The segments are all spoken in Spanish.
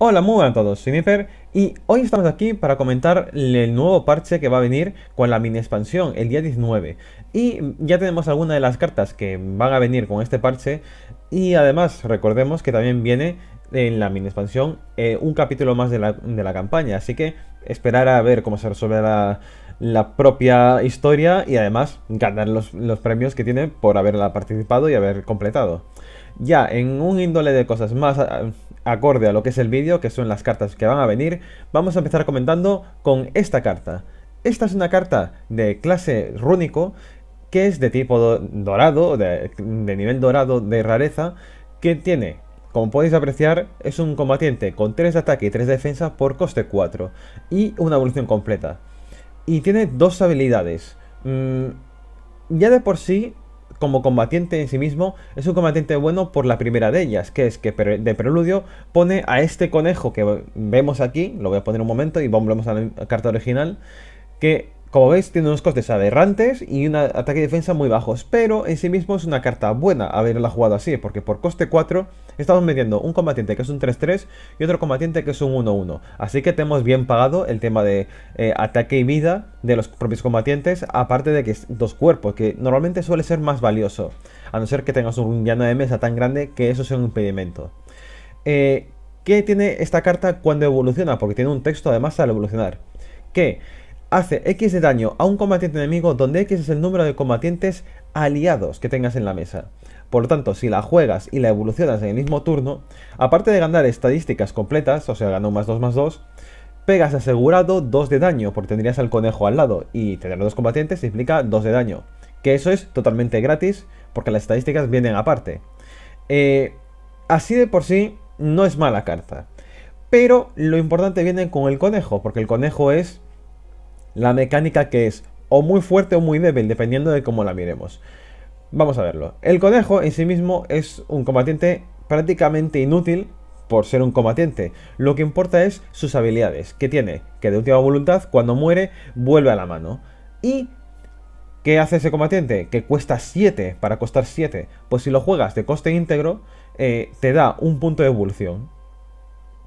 Hola, muy buenas a todos, soy y hoy estamos aquí para comentar el nuevo parche que va a venir con la mini expansión el día 19 y ya tenemos algunas de las cartas que van a venir con este parche y además recordemos que también viene en la mini expansión eh, un capítulo más de la, campaña así que esperar a ver cómo se resuelve la la propia historia y además ganar los, premios que tiene por haberla participado y haber completado. Ya en un índole de cosas más ah, acorde a lo que es el vídeo, que son las cartas que van a venir, vamos a empezar comentando con esta carta. Esta es una carta de clase rúnico que es de tipo dorado, de, de nivel dorado de rareza, que tiene como podéis apreciar, es un combatiente con 3 de ataque y 3 de defensa por coste 4 y una evolución completa. Y tiene dos habilidades. Mm, ya de por sí, como combatiente en sí mismo, es un combatiente bueno por la primera de ellas, que es que de preludio pone a este conejo que vemos aquí, lo voy a poner un momento y volvemos a la carta original, que como veis, tiene unos costes aberrantes y un ataque y defensa muy bajos, pero en sí mismo es una carta buena haberla jugado así, porque por coste 4 estamos metiendo un combatiente que es un 3-3 y otro combatiente que es un 1-1. Así que tenemos bien pagado el tema de eh, ataque y vida de los propios combatientes, aparte de que es dos cuerpos, que normalmente suele ser más valioso, a no ser que tengas un llano de mesa tan grande que eso sea un impedimento. Eh, ¿Qué tiene esta carta cuando evoluciona? Porque tiene un texto además al evolucionar. Que hace X de daño a un combatiente enemigo donde X es el número de combatientes aliados que tengas en la mesa. Por lo tanto, si la juegas y la evolucionas en el mismo turno, aparte de ganar estadísticas completas, o sea, ganó más 2 más 2, pegas asegurado 2 de daño, porque tendrías al conejo al lado, y tener dos combatientes implica 2 de daño. Que eso es totalmente gratis, porque las estadísticas vienen aparte. Eh, así de por sí, no es mala carta. Pero lo importante viene con el conejo, porque el conejo es la mecánica que es o muy fuerte o muy débil, dependiendo de cómo la miremos. Vamos a verlo. El conejo en sí mismo es un combatiente prácticamente inútil por ser un combatiente. Lo que importa es sus habilidades, que tiene, que de última voluntad, cuando muere, vuelve a la mano. Y ¿Qué hace ese combatiente? Que cuesta 7 para costar 7. Pues si lo juegas de coste íntegro, eh, te da un punto de evolución.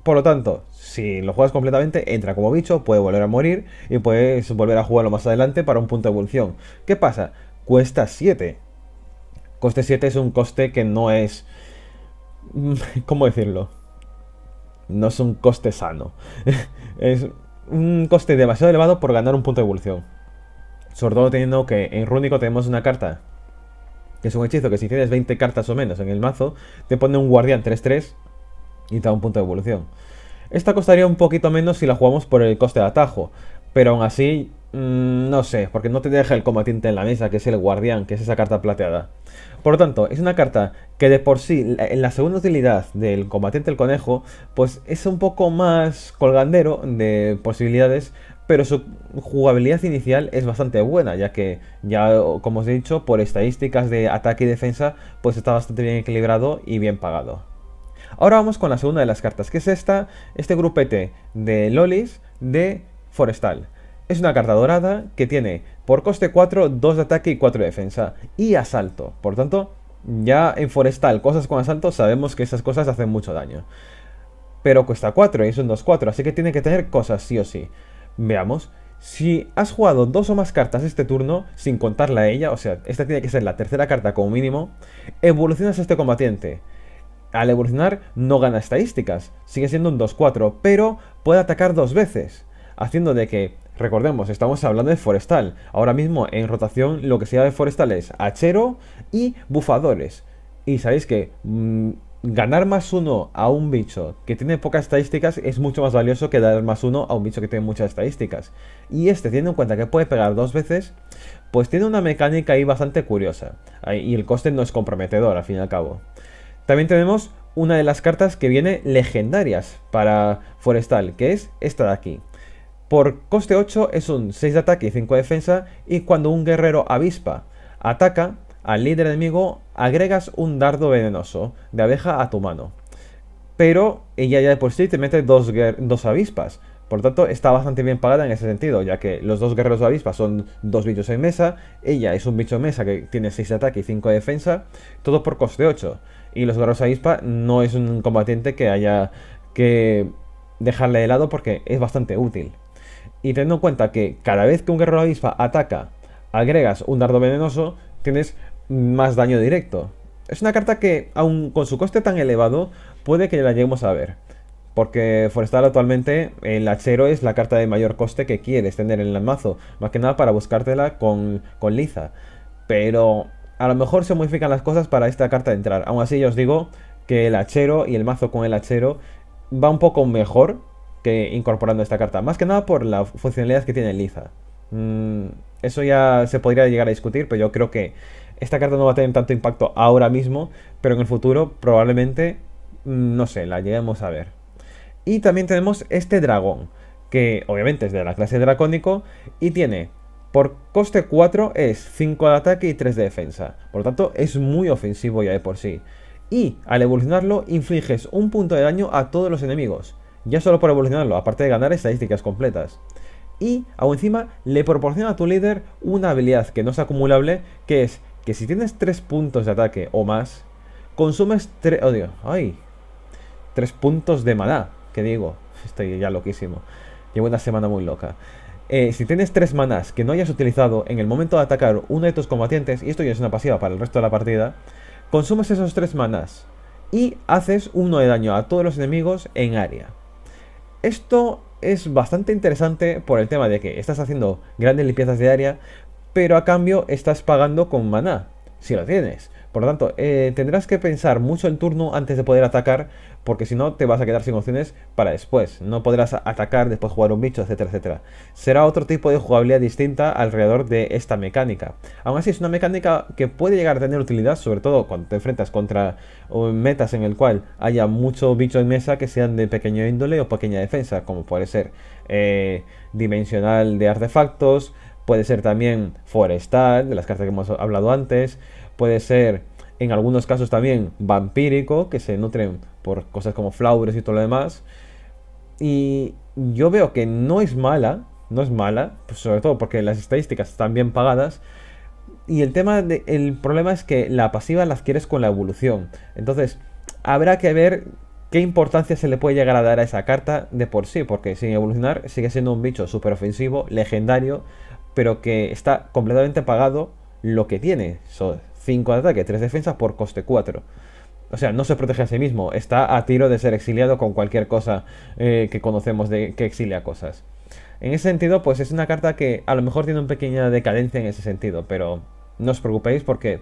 Por lo tanto, si lo juegas completamente, entra como bicho, puede volver a morir y puedes volver a jugarlo más adelante para un punto de evolución. ¿Qué pasa? Cuesta 7. Coste 7 es un coste que no es... ¿Cómo decirlo? No es un coste sano. es un coste demasiado elevado por ganar un punto de evolución. Sobre todo teniendo que en Rúnico tenemos una carta que es un hechizo que si tienes 20 cartas o menos en el mazo, te pone un guardián 3-3 y da un punto de evolución. Esta costaría un poquito menos si la jugamos por el coste de atajo, pero aún así, mm, no sé, porque no te deja el combatiente en la mesa, que es el guardián, que es esa carta plateada. Por lo tanto, es una carta que de por sí, en la segunda utilidad del combatiente el conejo, pues es un poco más colgandero de posibilidades, pero su jugabilidad inicial es bastante buena, ya que ya, como os he dicho, por estadísticas de ataque y defensa, pues está bastante bien equilibrado y bien pagado. Ahora vamos con la segunda de las cartas, que es esta, este grupete de lolis de forestal. Es una carta dorada que tiene por coste 4, 2 de ataque y 4 de defensa. Y asalto. Por tanto, ya en forestal, cosas con asalto, sabemos que esas cosas hacen mucho daño. Pero cuesta 4 y son 2-4, así que tiene que tener cosas sí o sí. Veamos. Si has jugado dos o más cartas este turno, sin contarla a ella, o sea, esta tiene que ser la tercera carta como mínimo, evolucionas a este combatiente al evolucionar no gana estadísticas, sigue siendo un 2-4, pero puede atacar dos veces, haciendo de que, recordemos, estamos hablando de forestal, ahora mismo en rotación lo que se llama de forestal es hachero y bufadores, y sabéis que mm, ganar más uno a un bicho que tiene pocas estadísticas es mucho más valioso que dar más uno a un bicho que tiene muchas estadísticas, y este teniendo en cuenta que puede pegar dos veces, pues tiene una mecánica ahí bastante curiosa, y el coste no es comprometedor al fin y al cabo. También tenemos una de las cartas que viene legendarias para Forestal, que es esta de aquí. Por coste 8 es un 6 de ataque y 5 de defensa y cuando un guerrero avispa ataca al líder enemigo agregas un dardo venenoso de abeja a tu mano. Pero ella ya de por sí te mete dos, dos avispas, por lo tanto, está bastante bien pagada en ese sentido, ya que los dos guerreros de avispa son dos bichos en mesa, ella es un bicho en mesa que tiene 6 de ataque y 5 de defensa, todo por coste 8. Y los guerreros avispa no es un combatiente que haya que dejarle de lado porque es bastante útil. Y teniendo en cuenta que cada vez que un guerrero avispa ataca, agregas un dardo venenoso, tienes más daño directo. Es una carta que, aun con su coste tan elevado, puede que la lleguemos a ver. Porque Forestal actualmente el hachero es la carta de mayor coste que quieres tener en el mazo. Más que nada para buscártela con, con Liza. Pero a lo mejor se modifican las cosas para esta carta de entrar. Aún así, os digo que el hachero y el mazo con el hachero va un poco mejor que incorporando esta carta. Más que nada por las funcionalidades que tiene Liza. Mm, eso ya se podría llegar a discutir, pero yo creo que esta carta no va a tener tanto impacto ahora mismo, pero en el futuro probablemente, mm, no sé, la lleguemos a ver. Y también tenemos este dragón, que obviamente es de la clase dracónico y tiene por coste 4 es 5 de ataque y 3 de defensa. Por lo tanto, es muy ofensivo ya de por sí. Y al evolucionarlo, infliges un punto de daño a todos los enemigos. Ya solo por evolucionarlo, aparte de ganar estadísticas completas. Y aún encima le proporciona a tu líder una habilidad que no es acumulable, que es que si tienes 3 puntos de ataque o más, consumes 3... Oh, ¡Ay! 3 puntos de maná, que digo. Estoy ya loquísimo. Llevo una semana muy loca. Eh, si tienes tres manás que no hayas utilizado en el momento de atacar uno de tus combatientes, y esto ya es una pasiva para el resto de la partida, consumes esos tres manás y haces uno de daño a todos los enemigos en área. Esto es bastante interesante por el tema de que estás haciendo grandes limpiezas de área, pero a cambio estás pagando con maná si lo tienes. Por lo tanto, eh, tendrás que pensar mucho el turno antes de poder atacar, porque si no te vas a quedar sin opciones para después. No podrás atacar, después jugar un bicho, etcétera, etcétera. Será otro tipo de jugabilidad distinta alrededor de esta mecánica. Aún así, es una mecánica que puede llegar a tener utilidad, sobre todo cuando te enfrentas contra metas en el cual haya mucho bicho en mesa que sean de pequeño índole o pequeña defensa, como puede ser eh, dimensional de artefactos, puede ser también forestal, de las cartas que hemos hablado antes, puede ser en algunos casos también vampírico, que se nutren por cosas como flowers y todo lo demás. Y yo veo que no es mala, no es mala, pues, sobre todo porque las estadísticas están bien pagadas. Y el tema el problema es que la pasiva las quieres con la evolución. Entonces, habrá que ver qué importancia se le puede llegar a dar a esa carta de por sí, porque sin evolucionar sigue siendo un bicho súper ofensivo, legendario, pero que está completamente pagado lo que tiene. Son 5 de ataque, 3 defensas por coste 4. O sea, no se protege a sí mismo, está a tiro de ser exiliado con cualquier cosa eh, que conocemos de que exilia cosas. En ese sentido, pues es una carta que a lo mejor tiene una pequeña decadencia en ese sentido, pero no os preocupéis porque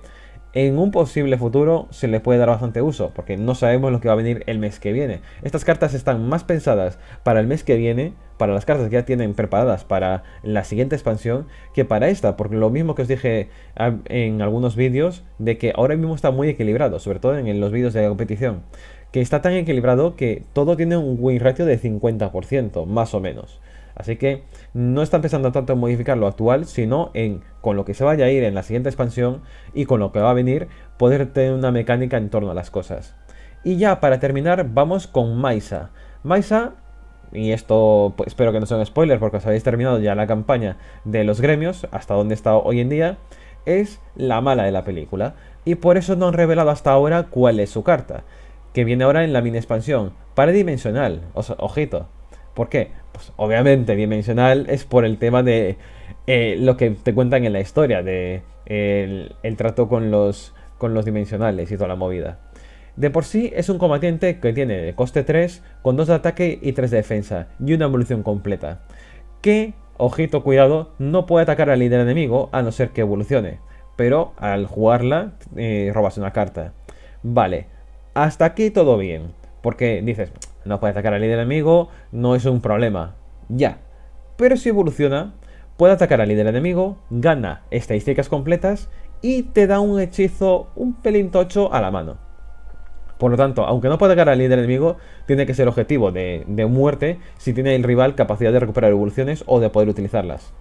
en un posible futuro se le puede dar bastante uso, porque no sabemos lo que va a venir el mes que viene. Estas cartas están más pensadas para el mes que viene, para las cartas que ya tienen preparadas para la siguiente expansión, que para esta, porque lo mismo que os dije ah, en algunos vídeos, de que ahora mismo está muy equilibrado, sobre todo en los vídeos de competición, que está tan equilibrado que todo tiene un win ratio de 50%, más o menos. Así que no está pensando tanto en modificar lo actual, sino en con lo que se vaya a ir en la siguiente expansión y con lo que va a venir, poder tener una mecánica en torno a las cosas. Y ya para terminar, vamos con Maisa. Maisa, y esto pues, espero que no sea un spoiler porque os habéis terminado ya la campaña de los gremios, hasta donde está hoy en día, es la mala de la película. Y por eso no han revelado hasta ahora cuál es su carta, que viene ahora en la mini expansión, paradimensional, ojito. ¿Por qué? Pues, obviamente dimensional es por el tema de eh, lo que te cuentan en la historia, de el, trato con los, dimensionales y toda la movida. De por sí es un combatiente que tiene coste 3, con 2 de ataque y 3 de defensa, y una evolución completa. Que, ojito cuidado, no puede atacar al líder enemigo a no ser que evolucione, pero al jugarla eh, robas una carta. Vale, hasta aquí todo bien. Porque dices, no puede atacar al líder enemigo, no es un problema. Ya. Pero si evoluciona, puede atacar al líder enemigo, gana estadísticas completas y te da un hechizo un pelín tocho a la mano. Por lo tanto, aunque no puede atacar al líder enemigo, tiene que ser objetivo de muerte si tiene el rival capacidad de recuperar evoluciones o de poder utilizarlas.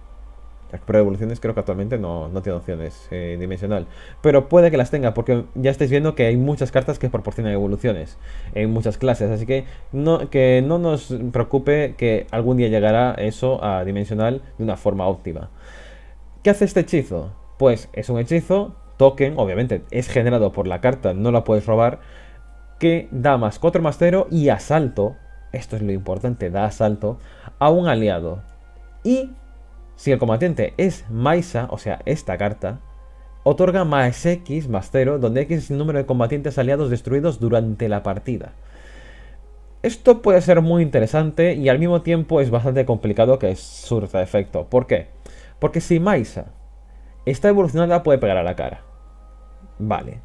Las de Evoluciones creo que actualmente no, tiene opciones eh, dimensional. Pero puede que las tenga, porque ya estáis viendo que hay muchas cartas que proporcionan evoluciones en muchas clases. Así que no, que no nos preocupe que algún día llegará eso a dimensional de una forma óptima. ¿Qué hace este hechizo? Pues es un hechizo, token, obviamente es generado por la carta, no la puedes robar, que da más 4 más 0 y asalto, esto es lo importante, da asalto a un aliado. Y si el combatiente es Maisa, o sea, esta carta, otorga más X más 0, donde X es el número de combatientes aliados destruidos durante la partida. Esto puede ser muy interesante y al mismo tiempo es bastante complicado que surta efecto. ¿Por qué? Porque si Maisa está evolucionada puede pegar a la cara. Vale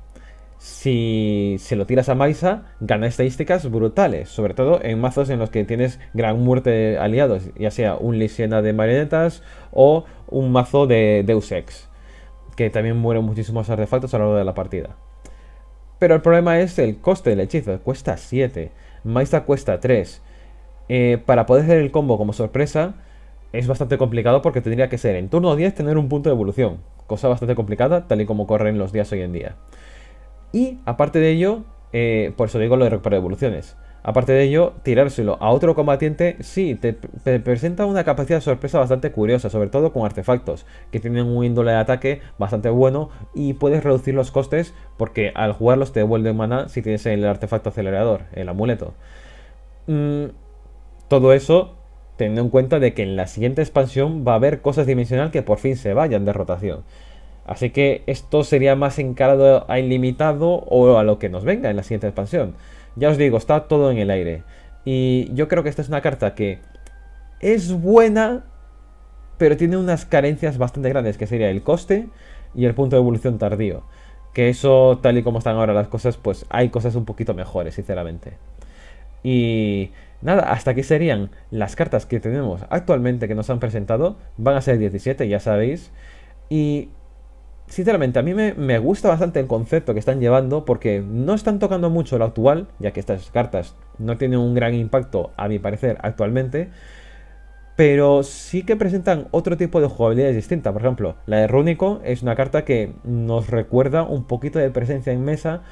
si se lo tiras a Maisa, gana estadísticas brutales, sobre todo en mazos en los que tienes gran muerte de aliados, ya sea un Lisiana de marionetas o un mazo de Deus Ex, que también mueren muchísimos artefactos a lo largo de la partida. Pero el problema es el coste del hechizo, cuesta 7, Maisa cuesta 3. Eh, para poder hacer el combo como sorpresa es bastante complicado porque tendría que ser en turno 10 tener un punto de evolución, cosa bastante complicada tal y como corren los días hoy en día. Y aparte de ello, eh, por eso digo lo de recuperar evoluciones. Aparte de ello, tirárselo a otro combatiente sí te, presenta una capacidad de sorpresa bastante curiosa, sobre todo con artefactos, que tienen un índole de ataque bastante bueno y puedes reducir los costes porque al jugarlos te devuelve mana si tienes el artefacto acelerador, el amuleto. Mm, todo eso teniendo en cuenta de que en la siguiente expansión va a haber cosas dimensional que por fin se vayan de rotación. Así que esto sería más encarado a ilimitado o a lo que nos venga en la siguiente expansión. Ya os digo, está todo en el aire. Y yo creo que esta es una carta que es buena, pero tiene unas carencias bastante grandes, que sería el coste y el punto de evolución tardío. Que eso, tal y como están ahora las cosas, pues hay cosas un poquito mejores, sinceramente. Y nada, hasta aquí serían las cartas que tenemos actualmente que nos han presentado. Van a ser 17, ya sabéis. Y sinceramente, a mí me, gusta bastante el concepto que están llevando porque no están tocando mucho lo actual, ya que estas cartas no tienen un gran impacto, a mi parecer, actualmente. Pero sí que presentan otro tipo de jugabilidades distintas. Por ejemplo, la de Rúnico es una carta que nos recuerda un poquito de presencia en mesa.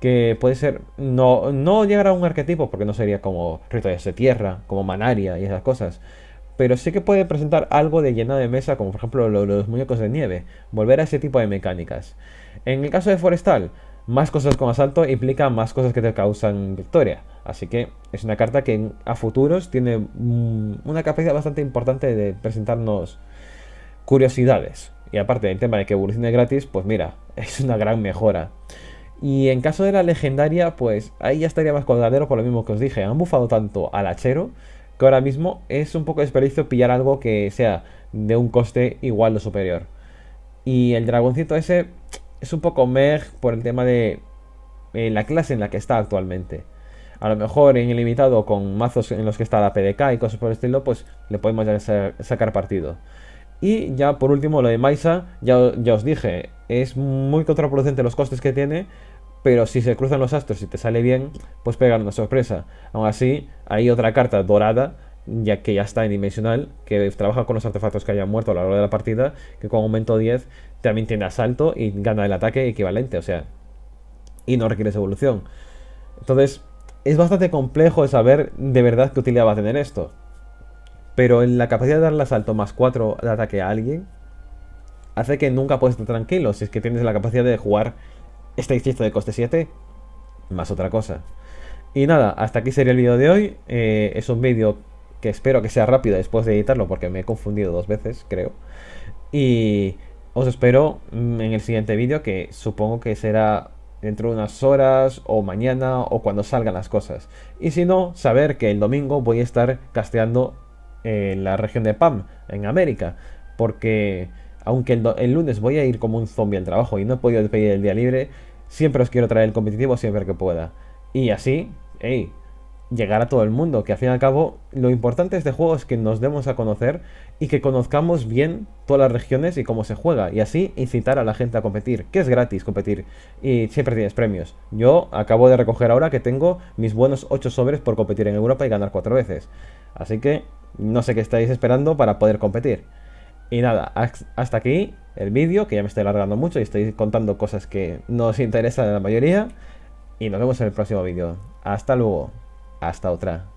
Que puede ser. No, no llegar a un arquetipo, porque no sería como Rito de Tierra, como Manaria y esas cosas pero sí que puede presentar algo de llenado de mesa, como por ejemplo los, muñecos de nieve, volver a ese tipo de mecánicas. En el caso de Forestal, más cosas con asalto implica más cosas que te causan victoria. Así que es una carta que a futuros tiene mm, una capacidad bastante importante de presentarnos curiosidades. Y aparte del tema de que evolucione gratis, pues mira, es una gran mejora. Y en caso de la legendaria, pues ahí ya estaría más cuadradero por lo mismo que os dije. Han bufado tanto al hachero que ahora mismo es un poco desperdicio pillar algo que sea de un coste igual o superior. Y el dragoncito ese es un poco meh por el tema de eh, la clase en la que está actualmente. A lo mejor en ilimitado con mazos en los que está la PDK y cosas por el estilo, pues le podemos sacar partido. Y ya por último, lo de Maisa, ya, ya os dije, es muy contraproducente los costes que tiene pero si se cruzan los astros y te sale bien, pues pegar una sorpresa. Aún así, hay otra carta dorada, ya que ya está en dimensional, que trabaja con los artefactos que hayan muerto a lo largo de la partida, que con aumento 10 también tiene asalto y gana el ataque equivalente, o sea, y no requiere evolución. Entonces, es bastante complejo saber de verdad qué utilidad va a tener esto. Pero en la capacidad de darle asalto más 4 de ataque a alguien, hace que nunca puedes estar tranquilo si es que tienes la capacidad de jugar este hechizo de coste 7 más otra cosa. Y nada, hasta aquí sería el vídeo de hoy. Eh, es un vídeo que espero que sea rápido después de editarlo porque me he confundido dos veces, creo. Y os espero mm, en el siguiente vídeo que supongo que será dentro de unas horas o mañana o cuando salgan las cosas. Y si no, saber que el domingo voy a estar casteando en eh, la región de PAM, en América. Porque aunque el, lunes voy a ir como un zombie al trabajo y no he podido despedir el día libre, Siempre os quiero traer el competitivo siempre que pueda. Y así, ey, llegar a todo el mundo, que al fin y al cabo lo importante de este juego es que nos demos a conocer y que conozcamos bien todas las regiones y cómo se juega, y así incitar a la gente a competir, que es gratis competir, y siempre tienes premios. Yo acabo de recoger ahora que tengo mis buenos 8 sobres por competir en Europa y ganar 4 veces, así que no sé qué estáis esperando para poder competir. Y nada, hasta aquí el vídeo, que ya me estoy alargando mucho y estoy contando cosas que nos interesan a la mayoría. Y nos vemos en el próximo vídeo. Hasta luego. Hasta otra.